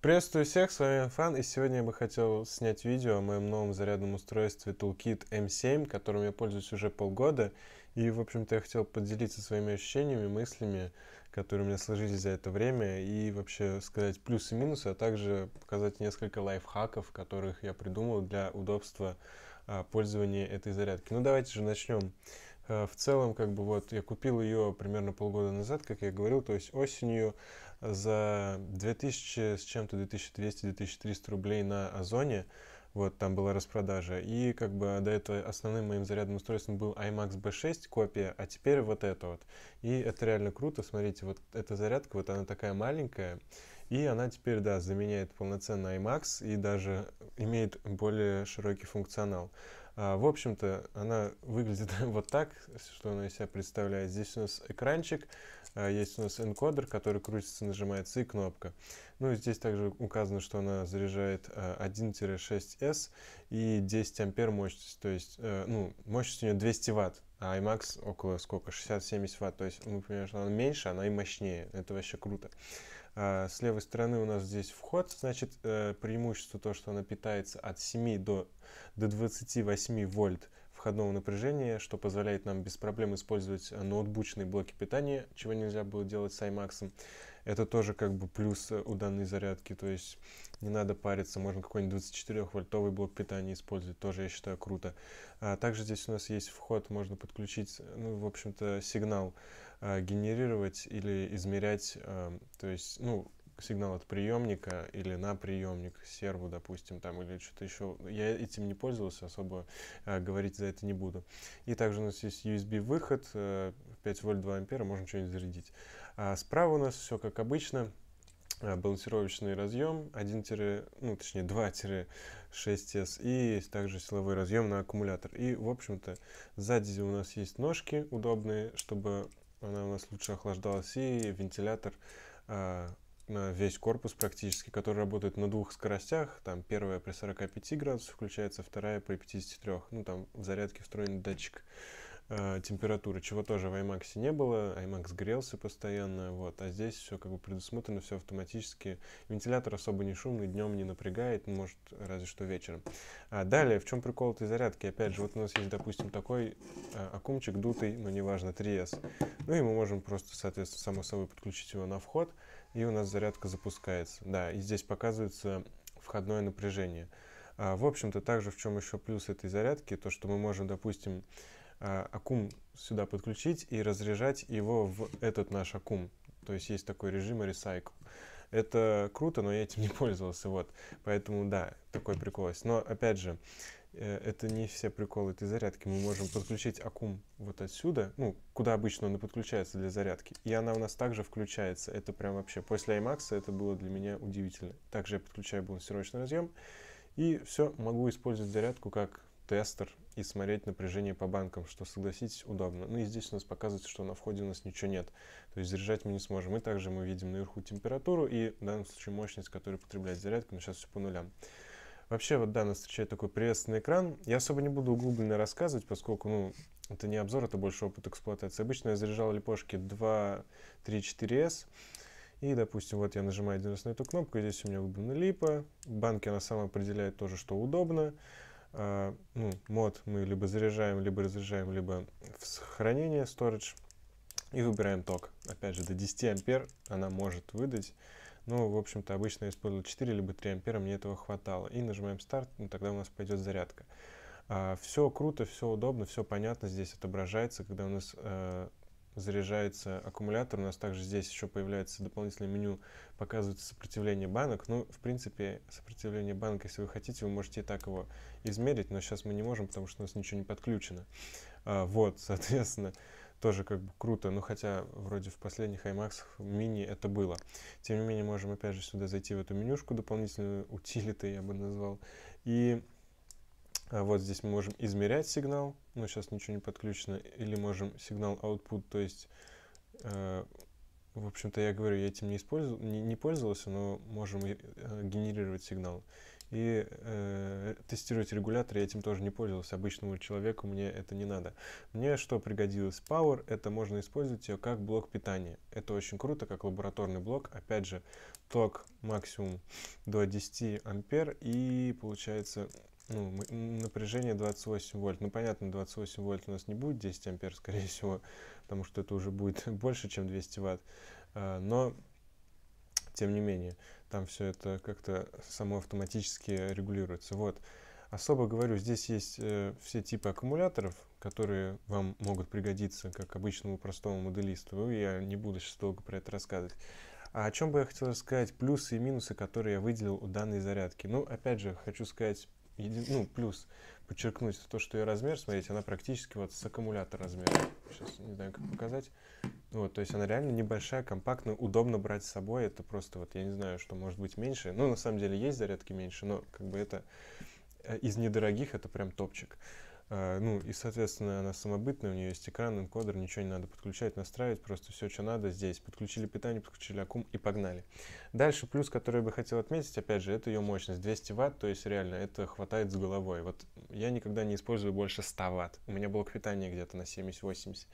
Приветствую всех, с вами Фан, и сегодня я бы хотел снять видео о моем новом зарядном устройстве Toolkit M7, которым я пользуюсь уже полгода, и, в общем-то, я хотел поделиться своими ощущениями, мыслями, которые у меня сложились за это время, и вообще сказать плюсы и минусы, а также показать несколько лайфхаков, которых я придумал для удобства а, пользования этой зарядки. Ну, давайте же начнем. Э, в целом, как бы вот, я купил ее примерно полгода назад, как я говорил, то есть осенью э, за 2000 с чем-то, 2200-2300 рублей на Озоне, вот, там была распродажа. И как бы до этого основным моим зарядным устройством был iMax B6 копия, а теперь вот это вот. И это реально круто, смотрите, вот эта зарядка, вот она такая маленькая, и она теперь, да, заменяет полноценный iMax и даже имеет более широкий функционал. А, в общем-то, она выглядит вот так, что она из себя представляет. Здесь у нас экранчик, а, есть у нас энкодер, который крутится, нажимается, и кнопка. Ну и здесь также указано, что она заряжает а, 1-6S и 10 ампер мощность. То есть, э, ну, мощность у нее 200 ватт, а iMax около сколько? 60-70 ватт. То есть мы понимаем, что она меньше, она и мощнее. Это вообще круто. А, с левой стороны у нас здесь вход, значит э, преимущество то, что она питается от 7 до, до 28 вольт входного напряжения, что позволяет нам без проблем использовать э, ноутбучные блоки питания, чего нельзя было делать с iMax. Это тоже как бы плюс э, у данной зарядки, то есть не надо париться, можно какой-нибудь 24-вольтовый блок питания использовать, тоже я считаю круто. А также здесь у нас есть вход, можно подключить, ну, в общем-то, сигнал Э, генерировать или измерять, э, то есть, ну, сигнал от приемника или на приемник серву, допустим, там или что-то еще. Я этим не пользовался, особо э, говорить за это не буду. И также у нас есть USB выход, э, 5 вольт 2 ампера, можно что-нибудь зарядить. А справа у нас все как обычно балансировочный разъем 1, ну точнее 2-6S и также силовой разъем на аккумулятор. И в общем-то сзади у нас есть ножки удобные, чтобы она у нас лучше охлаждалась, и вентилятор э, на весь корпус практически, который работает на двух скоростях, там первая при 45 градусах включается, вторая при 53, ну там в зарядке встроен датчик. Э, э, температуры, чего тоже в iMac не было. iMac грелся постоянно, вот. А здесь все как бы предусмотрено, все автоматически. Вентилятор особо не шумный, днем не напрягает, может, разве что вечером. А далее, в чем прикол этой зарядки? Опять же, вот у нас есть, допустим, такой э, аккумчик дутый, но ну, неважно, 3S. Ну и мы можем просто, соответственно, само собой подключить его на вход, и у нас зарядка запускается. Да, и здесь показывается входное напряжение. А, в общем-то, также в чем еще плюс этой зарядки, то, что мы можем, допустим, а, аккум сюда подключить и разряжать его в этот наш аккум. То есть есть такой режим Recycle. Это круто, но я этим не пользовался, вот. Поэтому, да, такой прикол есть. Но, опять же, э, это не все приколы этой зарядки. Мы можем подключить аккум вот отсюда, ну, куда обычно он и подключается для зарядки. И она у нас также включается. Это прям вообще... После iMax это было для меня удивительно. Также я подключаю балансировочный разъем. И все, могу использовать зарядку как тестер и смотреть напряжение по банкам, что, согласитесь, удобно. Ну и здесь у нас показывается, что на входе у нас ничего нет, то есть заряжать мы не сможем. И также мы видим наверху температуру и в данном случае мощность, которую потребляет зарядка, но сейчас все по нулям. Вообще, вот да, нас встречает такой приветственный экран. Я особо не буду углубленно рассказывать, поскольку, ну, это не обзор, это больше опыт эксплуатации. Обычно я заряжал липошки 2, 3, 4S. И, допустим, вот я нажимаю один раз на эту кнопку, здесь у меня выбрана липа. Банки она сама определяет тоже, что удобно. А, ну, мод мы либо заряжаем, либо разряжаем, либо в сохранение storage. И выбираем ток. Опять же, до 10 ампер она может выдать. Ну в общем-то, обычно я использовал 4 либо 3 ампера, мне этого хватало. И нажимаем старт, ну, тогда у нас пойдет зарядка. А, все круто, все удобно, все понятно здесь отображается, когда у нас э, заряжается аккумулятор. У нас также здесь еще появляется дополнительное меню, показывается сопротивление банок. Ну, в принципе, сопротивление банка, если вы хотите, вы можете и так его измерить, но сейчас мы не можем, потому что у нас ничего не подключено. А, вот, соответственно, тоже как бы круто, ну хотя вроде в последних iMax мини это было. Тем не менее, можем опять же сюда зайти в эту менюшку дополнительную, утилиты я бы назвал, и а вот здесь мы можем измерять сигнал, но сейчас ничего не подключено, или можем сигнал output, то есть, э, в общем-то, я говорю, я этим не, использовал, не, не пользовался, но можем э, генерировать сигнал. И э, тестировать регулятор я этим тоже не пользовался, обычному человеку мне это не надо. Мне что пригодилось? Power, это можно использовать ее как блок питания. Это очень круто, как лабораторный блок, опять же, ток максимум до 10 ампер и получается ну, напряжение 28 вольт. Ну, понятно, 28 вольт у нас не будет 10 ампер, скорее всего, потому что это уже будет больше, чем 200 ватт. А, но, тем не менее, там все это как-то само автоматически регулируется. Вот. Особо говорю, здесь есть э, все типы аккумуляторов, которые вам могут пригодиться как обычному простому моделисту. Ну, я не буду сейчас долго про это рассказывать. А о чем бы я хотел рассказать, плюсы и минусы, которые я выделил у данной зарядки. Ну, опять же, хочу сказать един, ну, плюс подчеркнуть то, что ее размер, смотрите, она практически вот с аккумулятор размера. Сейчас не знаю, как показать. Вот, то есть она реально небольшая, компактная, удобно брать с собой. Это просто вот, я не знаю, что может быть меньше. Ну, на самом деле есть зарядки меньше, но как бы это э, из недорогих это прям топчик. А, ну и, соответственно, она самобытная, у нее есть экран, энкодер, ничего не надо подключать, настраивать, просто все, что надо, здесь. Подключили питание, подключили аккум и погнали. Дальше плюс, который я бы хотел отметить, опять же, это ее мощность. 200 ватт, то есть реально это хватает с головой. Вот я никогда не использую больше 100 ватт. У меня блок питания где-то на 70-80.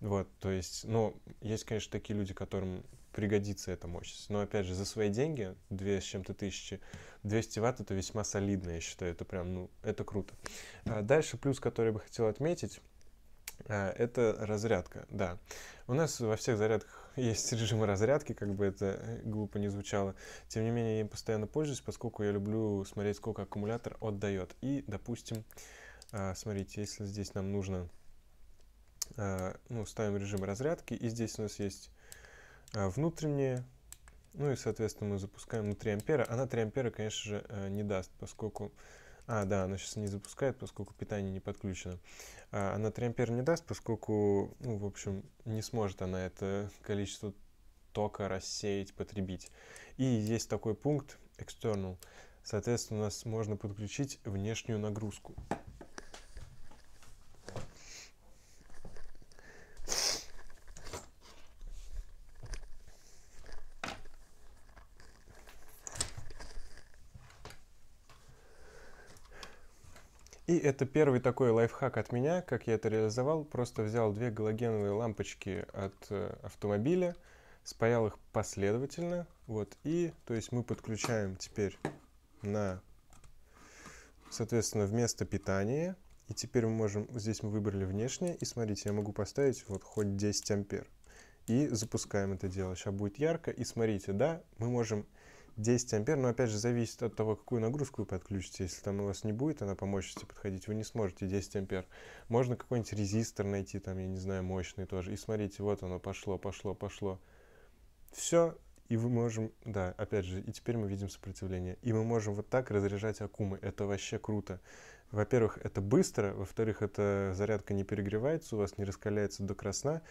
Вот, то есть, но есть, конечно, такие люди, которым пригодится эта мощность. Но опять же, за свои деньги, 2 с чем-то тысячи, 200 ватт это весьма солидно, я считаю, это прям, ну, это круто. А дальше плюс, который бы хотел отметить, а, это разрядка, да. У нас во всех зарядках есть режимы разрядки, как бы это э, глупо не звучало. Тем не менее, я им постоянно пользуюсь, поскольку я люблю смотреть, сколько аккумулятор отдает. И, допустим, а, смотрите, если здесь нам нужно... А, ну, ставим режим разрядки, и здесь у нас есть Э, внутренние. Ну и, соответственно, мы запускаем на 3 ампера. Она 3 ампера, конечно же, э, не даст, поскольку... А, да, она сейчас не запускает, поскольку питание не подключено. А, она 3 ампера не даст, поскольку, ну, в общем, не сможет она это количество тока рассеять, потребить. И есть такой пункт external. Соответственно, у нас можно подключить внешнюю нагрузку. И это первый такой лайфхак от меня, как я это реализовал. Просто взял две галогеновые лампочки от э, автомобиля, спаял их последовательно. Вот, и, то есть мы подключаем теперь на, соответственно, вместо питания. И теперь мы можем, здесь мы выбрали внешнее, и смотрите, я могу поставить вот хоть 10 ампер. И запускаем это дело. Сейчас будет ярко, и смотрите, да, мы можем 10 ампер, но опять же зависит от того, какую нагрузку вы подключите. Если там у вас не будет она по подходить, вы не сможете 10 ампер. Можно какой-нибудь резистор найти, там, я не знаю, мощный тоже. И смотрите, вот оно пошло, пошло, пошло. Все, и мы можем, да, опять же, и теперь мы видим сопротивление. И мы можем вот так разряжать аккумы. Это вообще круто. Во-первых, это быстро. Во-вторых, эта зарядка не перегревается, у вас не раскаляется до красна.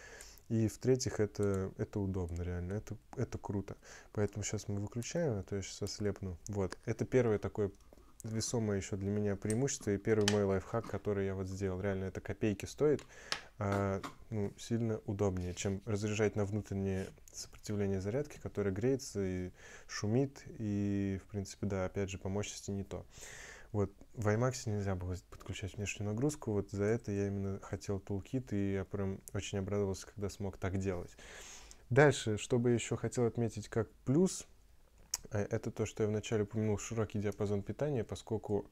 И в-третьих, это, это удобно реально, это, это круто. Поэтому сейчас мы выключаем, а то я сейчас ослепну. Вот, это первое такое весомое еще для меня преимущество и первый мой лайфхак, который я вот сделал. Реально это копейки стоит, а, ну, сильно удобнее, чем разряжать на внутреннее сопротивление зарядки, которое греется и шумит, и, в принципе, да, опять же, по мощности не то. Вот в iMax нельзя было подключать внешнюю нагрузку, вот за это я именно хотел Toolkit, и я прям очень обрадовался, когда смог так делать. Дальше, что бы еще хотел отметить как плюс — а, это то, что я вначале упомянул, широкий диапазон питания, поскольку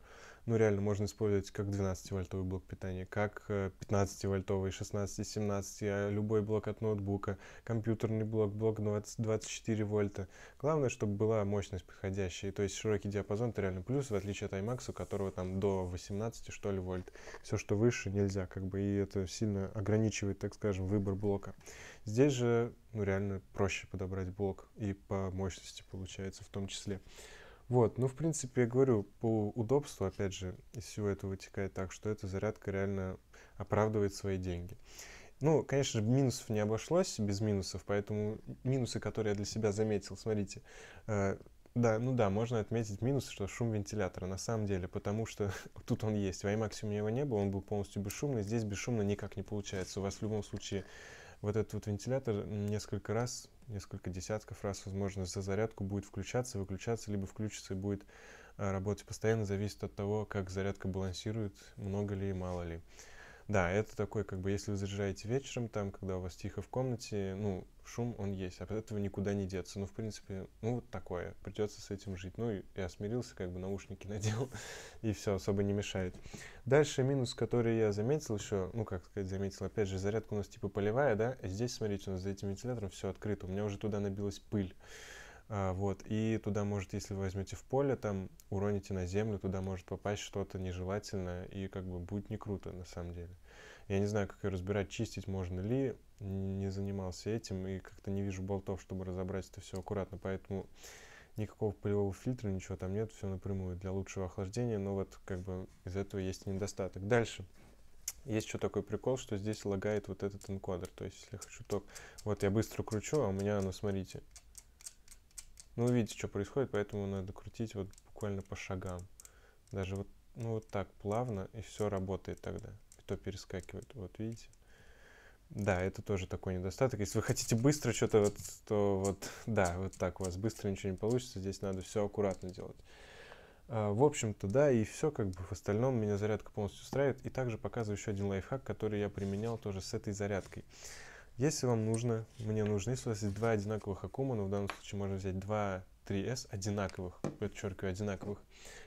ну, реально можно использовать как 12-вольтовый блок питания, как 15-вольтовый, 16, 17, любой блок от ноутбука, компьютерный блок, блок 20, 24 вольта. Главное, чтобы была мощность подходящая, то есть широкий диапазон это реально плюс, в отличие от iMax, у которого там до 18, что ли, вольт. Все, что выше, нельзя, как бы, и это сильно ограничивает, так скажем, выбор блока. Здесь же ну, реально проще подобрать блок и по мощности получается в том числе. Вот, ну, в принципе, я говорю, по удобству, опять же, из всего этого вытекает так, что эта зарядка реально оправдывает свои деньги. Ну, конечно, минусов не обошлось без минусов, поэтому минусы, которые я для себя заметил, смотрите, э, да, ну да, можно отметить минус, что шум вентилятора, на самом деле, потому что тут он есть. В iMax у меня его не было, он был полностью бесшумный, здесь бесшумно никак не получается. У вас в любом случае вот этот вот вентилятор несколько раз, несколько десятков раз, возможно, за зарядку будет включаться, выключаться, либо включится и будет э, работать постоянно, зависит от того, как зарядка балансирует, много ли и мало ли. Да, это такой, как бы, если вы заряжаете вечером, там, когда у вас тихо в комнате, ну, шум, он есть, а от этого никуда не деться. Ну, в принципе, ну, вот такое, придется с этим жить. Ну, я смирился, как бы, наушники надел, и все, особо не мешает. Дальше минус, который я заметил еще, ну, как сказать, заметил, опять же, зарядка у нас типа полевая, да, здесь, смотрите, у нас за этим вентилятором все открыто, у меня уже туда набилась пыль. А, вот, и туда может, если вы возьмете в поле, там уроните на землю, туда может попасть что-то нежелательное, и как бы будет не круто на самом деле. Я не знаю, как ее разбирать, чистить можно ли, не занимался этим, и как-то не вижу болтов, чтобы разобрать это все аккуратно, поэтому никакого полевого фильтра, ничего там нет, все напрямую для лучшего охлаждения, но вот как бы из этого есть недостаток. Дальше. Есть еще такой прикол, что здесь лагает вот этот энкодер, то есть если хочу ток, вот я быстро кручу, а у меня оно, смотрите, ну, вы видите, что происходит, поэтому надо крутить вот буквально по шагам. Даже вот, ну, вот так плавно, и все работает тогда. И то перескакивает, вот видите. Да, это тоже такой недостаток. Если вы хотите быстро что-то, вот, то вот, да, вот так у вас быстро ничего не получится. Здесь надо все аккуратно делать. А, в общем-то, да, и все как бы в остальном меня зарядка полностью устраивает. И также показываю еще один лайфхак, который я применял тоже с этой зарядкой. Если вам нужно, мне нужно, если у вас есть два одинаковых аккума, но в данном случае можно взять два 3s одинаковых, подчеркиваю, одинаковых,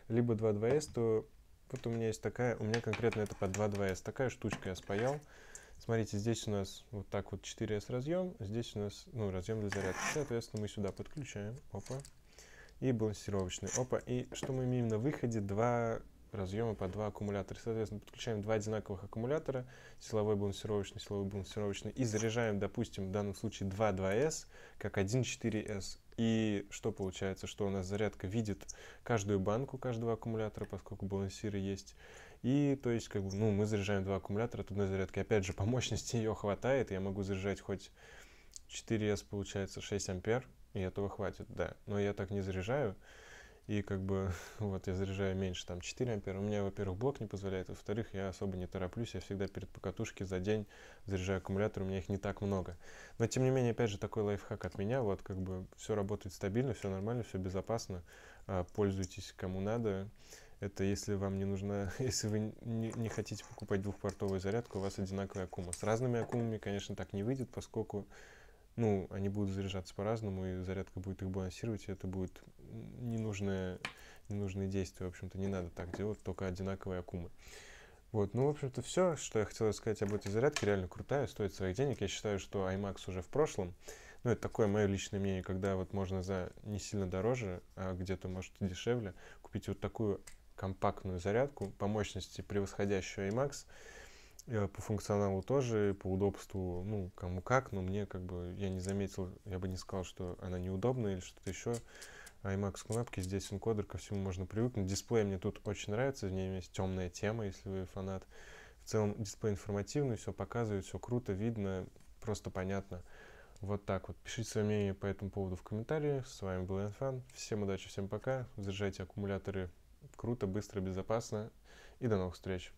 либо два 2s, то вот у меня есть такая, у меня конкретно это под два 2s, такая штучка я спаял. Смотрите, здесь у нас вот так вот 4s разъем, здесь у нас, ну, разъем для зарядки. Соответственно, мы сюда подключаем, опа, и балансировочный, опа, и что мы имеем на выходе? Два разъемы по два аккумулятора. Соответственно, подключаем два одинаковых аккумулятора, силовой балансировочный, силовой балансировочный, и заряжаем, допустим, в данном случае 2 2S как 14 s И что получается? Что у нас зарядка видит каждую банку каждого аккумулятора, поскольку балансиры есть. И то есть, как бы, ну, мы заряжаем два аккумулятора от одной зарядки. Опять же, по мощности ее хватает. Я могу заряжать хоть 4S, получается, 6 ампер, и этого хватит, да. Но я так не заряжаю и как бы вот я заряжаю меньше, там 4 ампера. У меня, во-первых, блок не позволяет, во-вторых, я особо не тороплюсь, я всегда перед покатушки за день заряжаю аккумулятор, у меня их не так много. Но, тем не менее, опять же, такой лайфхак от меня, вот как бы все работает стабильно, все нормально, все безопасно, а, пользуйтесь кому надо. Это если вам не нужна, если вы не, не хотите покупать двухпортовую зарядку, у вас одинаковая аккума. С разными аккумами, конечно, так не выйдет, поскольку ну, они будут заряжаться по-разному, и зарядка будет их балансировать, и это будет ненужные ненужные действия. В общем-то, не надо так делать, только одинаковые акумы. Вот, ну, в общем-то, все, что я хотел сказать об этой зарядке, реально крутая, стоит своих денег. Я считаю, что iMax уже в прошлом. Ну, это такое мое личное мнение, когда вот можно за не сильно дороже, а где-то, может, дешевле, купить вот такую компактную зарядку, по мощности превосходящую iMax, э, по функционалу тоже, по удобству, ну, кому как, но мне как бы, я не заметил, я бы не сказал, что она неудобна или что-то еще. IMAX кнопки, здесь энкодер, ко всему можно привыкнуть. Дисплей мне тут очень нравится, в ней есть темная тема, если вы фанат. В целом дисплей информативный, все показывает, все круто, видно, просто понятно. Вот так вот. Пишите свое мнение по этому поводу в комментариях. С вами был Энфан. Всем удачи, всем пока. Заряжайте аккумуляторы круто, быстро, безопасно. И до новых встреч.